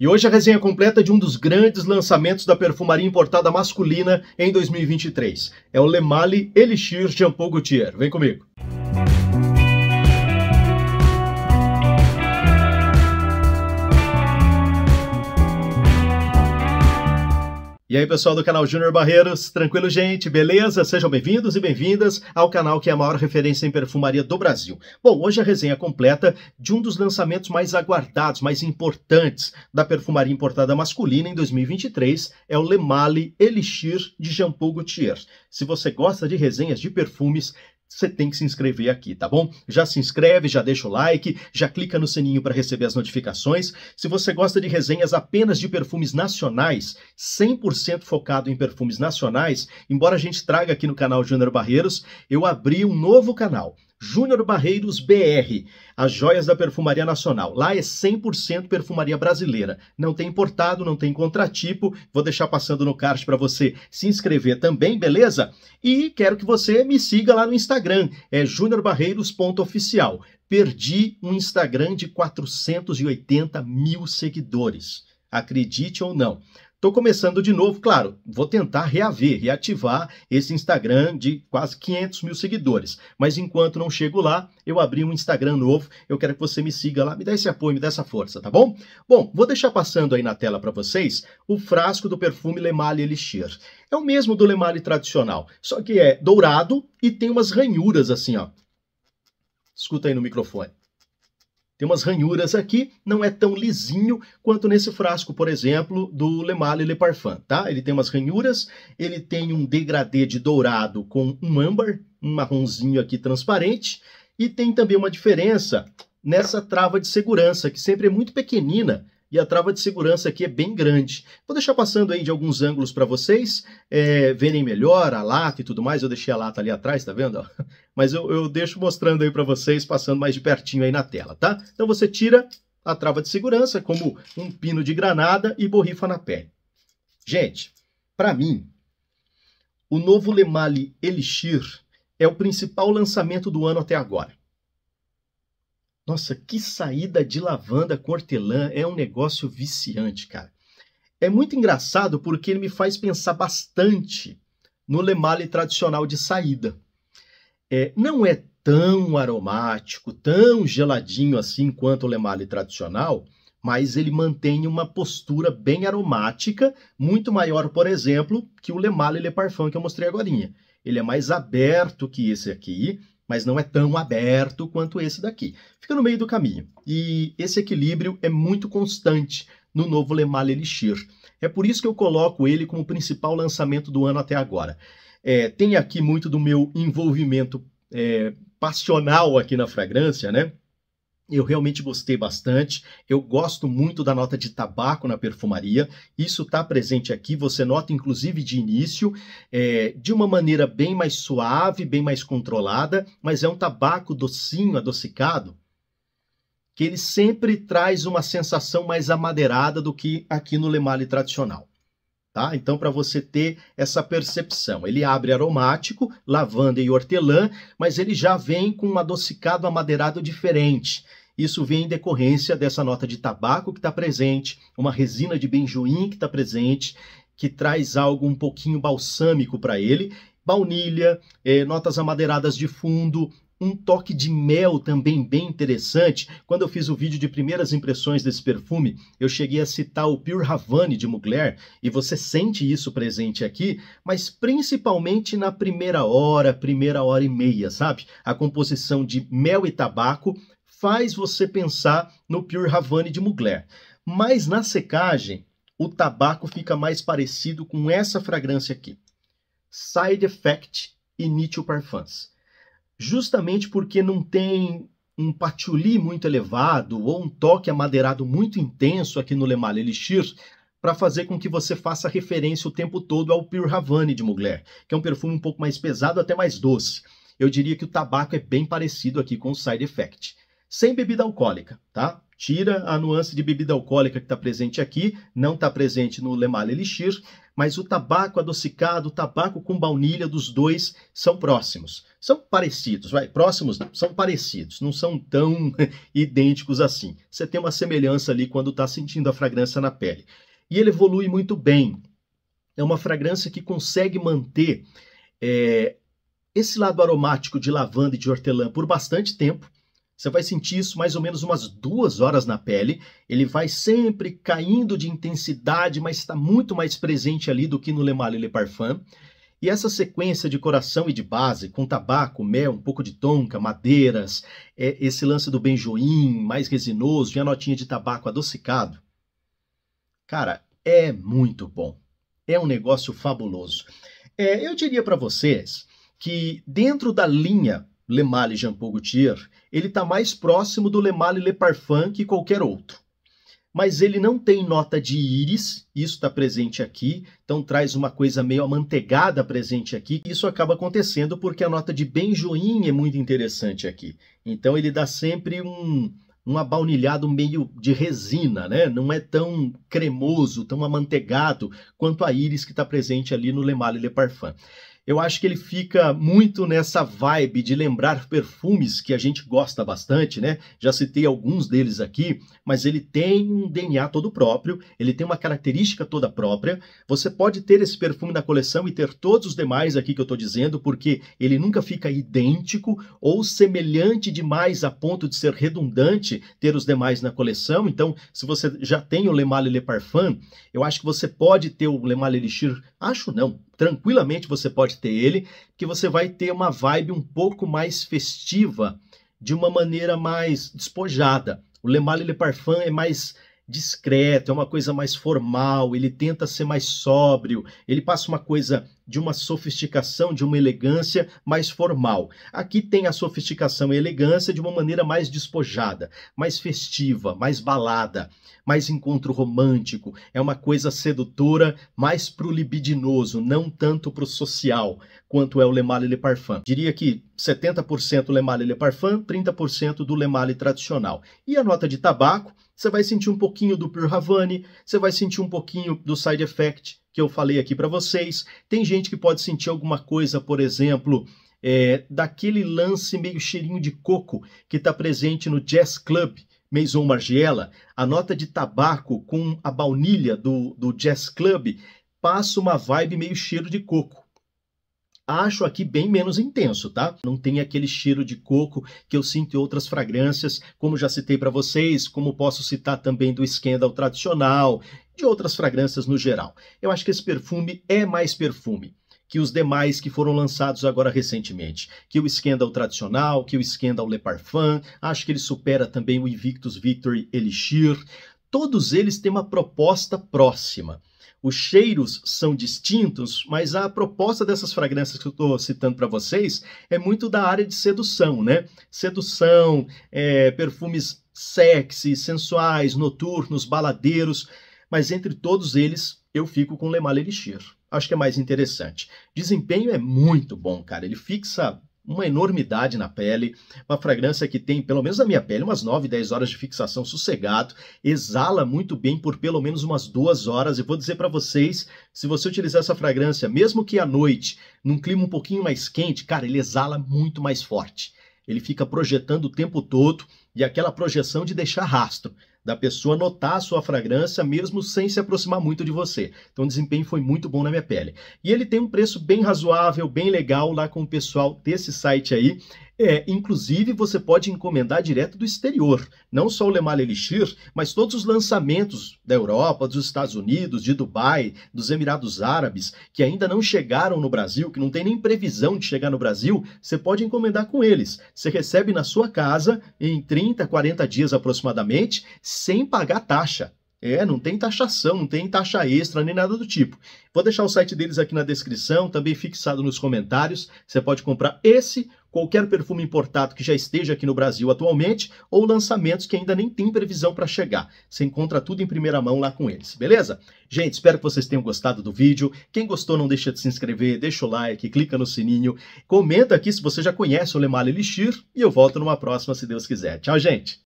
E hoje a resenha completa de um dos grandes lançamentos da perfumaria importada masculina em 2023. É o Lemale Elixir Jean Paul Gaultier. Vem comigo. E aí, pessoal do canal Júnior Barreiros, tranquilo, gente? Beleza? Sejam bem-vindos e bem-vindas ao canal que é a maior referência em perfumaria do Brasil. Bom, hoje a resenha completa de um dos lançamentos mais aguardados, mais importantes da perfumaria importada masculina em 2023 é o Lemale Elixir de Jean Paul Gaultier. Se você gosta de resenhas de perfumes, você tem que se inscrever aqui, tá bom? Já se inscreve, já deixa o like, já clica no sininho para receber as notificações. Se você gosta de resenhas apenas de perfumes nacionais, 100% focado em perfumes nacionais, embora a gente traga aqui no canal Júnior Barreiros, eu abri um novo canal Júnior Barreiros BR, as joias da perfumaria nacional. Lá é 100% perfumaria brasileira. Não tem importado, não tem contratipo. Vou deixar passando no card para você se inscrever também, beleza? E quero que você me siga lá no Instagram, é juniorbarreiros.oficial. Perdi um Instagram de 480 mil seguidores. Acredite ou não. Estou começando de novo, claro, vou tentar reaver, reativar esse Instagram de quase 500 mil seguidores. Mas enquanto não chego lá, eu abri um Instagram novo, eu quero que você me siga lá, me dê esse apoio, me dê essa força, tá bom? Bom, vou deixar passando aí na tela para vocês o frasco do perfume Le Male Elixir. É o mesmo do Le Male tradicional, só que é dourado e tem umas ranhuras assim, ó. Escuta aí no microfone. Tem umas ranhuras aqui, não é tão lisinho quanto nesse frasco, por exemplo, do Le Male Le Parfum, tá? Ele tem umas ranhuras, ele tem um degradê de dourado com um âmbar, um marronzinho aqui transparente, e tem também uma diferença nessa trava de segurança, que sempre é muito pequenina, e a trava de segurança aqui é bem grande. Vou deixar passando aí de alguns ângulos para vocês é, verem melhor a lata e tudo mais. Eu deixei a lata ali atrás, tá vendo? Mas eu, eu deixo mostrando aí para vocês, passando mais de pertinho aí na tela, tá? Então você tira a trava de segurança como um pino de granada e borrifa na pele. Gente, para mim, o novo Lemali Elixir é o principal lançamento do ano até agora. Nossa, que saída de lavanda com hortelã é um negócio viciante, cara. É muito engraçado porque ele me faz pensar bastante no lemale tradicional de saída. É, não é tão aromático, tão geladinho assim quanto o lemale tradicional, mas ele mantém uma postura bem aromática, muito maior, por exemplo, que o lemale le parfum que eu mostrei agora. Ele é mais aberto que esse aqui, mas não é tão aberto quanto esse daqui. Fica no meio do caminho. E esse equilíbrio é muito constante no novo Lemal Elixir. É por isso que eu coloco ele como principal lançamento do ano até agora. É, tem aqui muito do meu envolvimento é, passional aqui na fragrância, né? Eu realmente gostei bastante. Eu gosto muito da nota de tabaco na perfumaria. Isso está presente aqui. Você nota, inclusive, de início, é, de uma maneira bem mais suave, bem mais controlada, mas é um tabaco docinho, adocicado, que ele sempre traz uma sensação mais amadeirada do que aqui no Lemale tradicional. Tá? Então, para você ter essa percepção, ele abre aromático, lavanda e hortelã, mas ele já vem com um adocicado amadeirado diferente. Isso vem em decorrência dessa nota de tabaco que está presente, uma resina de benjoim que está presente, que traz algo um pouquinho balsâmico para ele, baunilha, eh, notas amadeiradas de fundo, um toque de mel também bem interessante. Quando eu fiz o vídeo de primeiras impressões desse perfume, eu cheguei a citar o Pure Havane de Mugler, e você sente isso presente aqui, mas principalmente na primeira hora, primeira hora e meia, sabe? A composição de mel e tabaco faz você pensar no Pure Havane de Mugler. Mas na secagem, o tabaco fica mais parecido com essa fragrância aqui. Side Effect e Initio Parfums justamente porque não tem um patchouli muito elevado ou um toque amadeirado muito intenso aqui no Lemal Elixir para fazer com que você faça referência o tempo todo ao Pure Havane de Mugler, que é um perfume um pouco mais pesado, até mais doce. Eu diria que o tabaco é bem parecido aqui com o Side Effect. Sem bebida alcoólica, tá? Tira a nuance de bebida alcoólica que está presente aqui, não está presente no Lemal Elixir, mas o tabaco adocicado, o tabaco com baunilha dos dois são próximos. São parecidos, vai, próximos não, são parecidos, não são tão idênticos assim. Você tem uma semelhança ali quando está sentindo a fragrância na pele. E ele evolui muito bem. É uma fragrância que consegue manter é, esse lado aromático de lavanda e de hortelã por bastante tempo você vai sentir isso mais ou menos umas duas horas na pele. Ele vai sempre caindo de intensidade, mas está muito mais presente ali do que no Le Mal e Le Parfum. E essa sequência de coração e de base, com tabaco, mel, um pouco de tonka, madeiras, é esse lance do benjoim mais resinoso e a notinha de tabaco adocicado, cara, é muito bom. É um negócio fabuloso. É, eu diria para vocês que dentro da linha Lemale Jean Paul Gaultier, ele está mais próximo do Lemale Parfum que qualquer outro. Mas ele não tem nota de íris, isso está presente aqui, então traz uma coisa meio amanteigada presente aqui. Isso acaba acontecendo porque a nota de benjoim é muito interessante aqui. Então ele dá sempre um, um abaunilhado meio de resina, né? Não é tão cremoso, tão amanteigado quanto a íris que está presente ali no Lemale Parfum eu acho que ele fica muito nessa vibe de lembrar perfumes que a gente gosta bastante, né? Já citei alguns deles aqui, mas ele tem um DNA todo próprio, ele tem uma característica toda própria. Você pode ter esse perfume na coleção e ter todos os demais aqui que eu estou dizendo, porque ele nunca fica idêntico ou semelhante demais a ponto de ser redundante ter os demais na coleção. Então, se você já tem o Le Male Le Parfum, eu acho que você pode ter o Le Male Elixir Acho não. Tranquilamente você pode ter ele, que você vai ter uma vibe um pouco mais festiva, de uma maneira mais despojada. O Le Le Parfum é mais discreto, é uma coisa mais formal, ele tenta ser mais sóbrio, ele passa uma coisa de uma sofisticação, de uma elegância mais formal. Aqui tem a sofisticação e elegância de uma maneira mais despojada, mais festiva, mais balada, mais encontro romântico, é uma coisa sedutora mais pro libidinoso, não tanto pro social, quanto é o Le Male Le Parfum. Diria que 70% Le Male Le Parfum, 30% do Le Male tradicional. E a nota de tabaco, você vai sentir um pouquinho do Pure Havane, você vai sentir um pouquinho do Side Effect que eu falei aqui para vocês. Tem gente que pode sentir alguma coisa, por exemplo, é, daquele lance meio cheirinho de coco que está presente no Jazz Club Maison Margiela. A nota de tabaco com a baunilha do, do Jazz Club passa uma vibe meio cheiro de coco acho aqui bem menos intenso, tá? Não tem aquele cheiro de coco que eu sinto em outras fragrâncias, como já citei para vocês, como posso citar também do Scandal tradicional, de outras fragrâncias no geral. Eu acho que esse perfume é mais perfume que os demais que foram lançados agora recentemente. Que o Scandal tradicional, que o Scandal Le Parfum, acho que ele supera também o Invictus Victory Elixir. Todos eles têm uma proposta próxima os cheiros são distintos, mas a proposta dessas fragrâncias que eu estou citando para vocês é muito da área de sedução, né? Sedução, é, perfumes sexy, sensuais, noturnos, baladeiros, mas entre todos eles eu fico com o Mal Elixir. Acho que é mais interessante. Desempenho é muito bom, cara. Ele fixa uma enormidade na pele, uma fragrância que tem, pelo menos na minha pele, umas 9, 10 horas de fixação sossegado, exala muito bem por pelo menos umas duas horas. E vou dizer para vocês, se você utilizar essa fragrância, mesmo que à noite, num clima um pouquinho mais quente, cara, ele exala muito mais forte. Ele fica projetando o tempo todo e aquela projeção de deixar rastro da pessoa notar a sua fragrância mesmo sem se aproximar muito de você. Então o desempenho foi muito bom na minha pele. E ele tem um preço bem razoável, bem legal lá com o pessoal desse site aí. É, inclusive você pode encomendar direto do exterior, não só o Lemal Elixir, mas todos os lançamentos da Europa, dos Estados Unidos, de Dubai, dos Emirados Árabes, que ainda não chegaram no Brasil, que não tem nem previsão de chegar no Brasil, você pode encomendar com eles. Você recebe na sua casa em 30, 40 dias aproximadamente, sem pagar taxa. É, não tem taxação, não tem taxa extra, nem nada do tipo. Vou deixar o site deles aqui na descrição, também fixado nos comentários. Você pode comprar esse, qualquer perfume importado que já esteja aqui no Brasil atualmente, ou lançamentos que ainda nem tem previsão para chegar. Você encontra tudo em primeira mão lá com eles, beleza? Gente, espero que vocês tenham gostado do vídeo. Quem gostou, não deixa de se inscrever, deixa o like, clica no sininho, comenta aqui se você já conhece o Lemal Elixir e eu volto numa próxima, se Deus quiser. Tchau, gente!